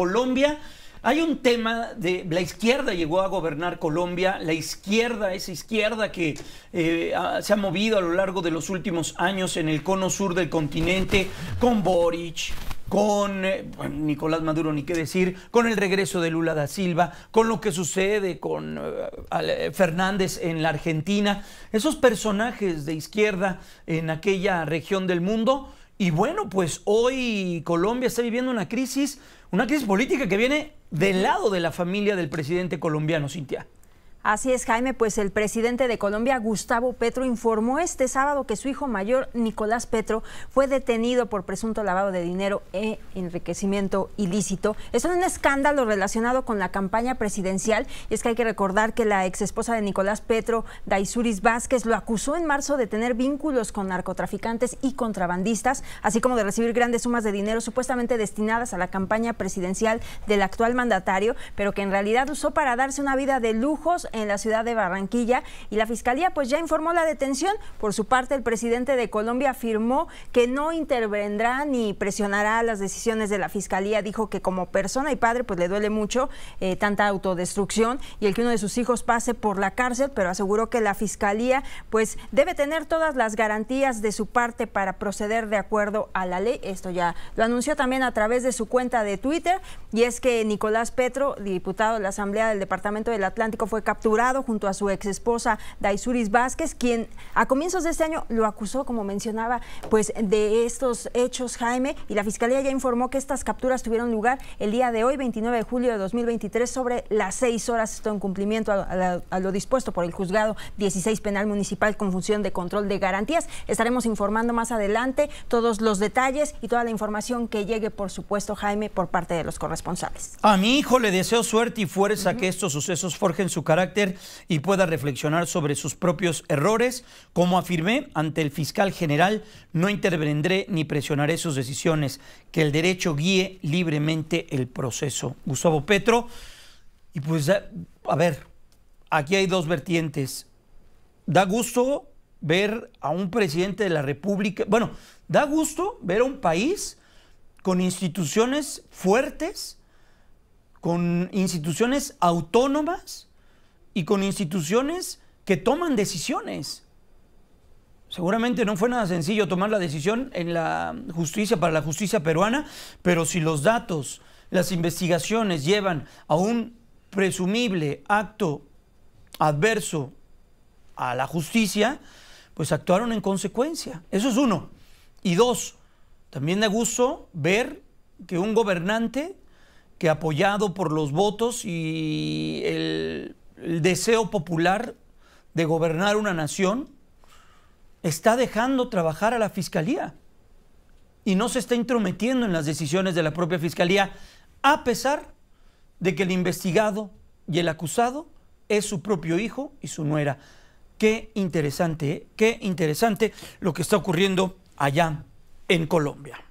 Colombia. Hay un tema de la izquierda llegó a gobernar Colombia, la izquierda, esa izquierda que eh, se ha movido a lo largo de los últimos años en el cono sur del continente con Boric, con eh, Nicolás Maduro, ni qué decir, con el regreso de Lula da Silva, con lo que sucede con eh, Fernández en la Argentina, esos personajes de izquierda en aquella región del mundo y bueno, pues hoy Colombia está viviendo una crisis, una crisis política que viene del lado de la familia del presidente colombiano, Cintia. Así es, Jaime, pues el presidente de Colombia, Gustavo Petro, informó este sábado que su hijo mayor, Nicolás Petro, fue detenido por presunto lavado de dinero e enriquecimiento ilícito. Esto es un escándalo relacionado con la campaña presidencial y es que hay que recordar que la ex esposa de Nicolás Petro, Daisuris Vázquez, lo acusó en marzo de tener vínculos con narcotraficantes y contrabandistas, así como de recibir grandes sumas de dinero supuestamente destinadas a la campaña presidencial del actual mandatario, pero que en realidad usó para darse una vida de lujos en la ciudad de Barranquilla y la Fiscalía pues ya informó la detención. Por su parte, el presidente de Colombia afirmó que no intervendrá ni presionará las decisiones de la Fiscalía. Dijo que como persona y padre pues le duele mucho eh, tanta autodestrucción y el que uno de sus hijos pase por la cárcel, pero aseguró que la Fiscalía pues debe tener todas las garantías de su parte para proceder de acuerdo a la ley. Esto ya lo anunció también a través de su cuenta de Twitter y es que Nicolás Petro, diputado de la Asamblea del Departamento del Atlántico, fue capaz capturado junto a su ex esposa Daisuris Vázquez, quien a comienzos de este año lo acusó, como mencionaba, pues de estos hechos, Jaime, y la Fiscalía ya informó que estas capturas tuvieron lugar el día de hoy, 29 de julio de 2023, sobre las seis horas, esto en cumplimiento a, lo dispuesto por el juzgado 16 Penal Municipal con función de control de garantías. Estaremos informando más adelante todos los detalles y toda la información que llegue, por supuesto, Jaime, por parte de los corresponsales. A mi hijo le deseo suerte y fuerza que estos sucesos forjen su carácter y pueda reflexionar sobre sus propios errores. Como afirmé, ante el fiscal general no intervendré ni presionaré sus decisiones, que el derecho guíe libremente el proceso. Gustavo Petro, y pues eh, a ver, aquí hay dos vertientes. Da gusto ver a un presidente de la República, bueno, da gusto ver a un país con instituciones fuertes, con instituciones autónomas, y con instituciones que toman decisiones. Seguramente no fue nada sencillo tomar la decisión en la justicia para la justicia peruana, pero si los datos, las investigaciones llevan a un presumible acto adverso a la justicia, pues actuaron en consecuencia. Eso es uno. Y dos, también me gusto ver que un gobernante que apoyado por los votos y el el deseo popular de gobernar una nación está dejando trabajar a la fiscalía y no se está intrometiendo en las decisiones de la propia fiscalía, a pesar de que el investigado y el acusado es su propio hijo y su nuera. Qué interesante, ¿eh? qué interesante lo que está ocurriendo allá en Colombia.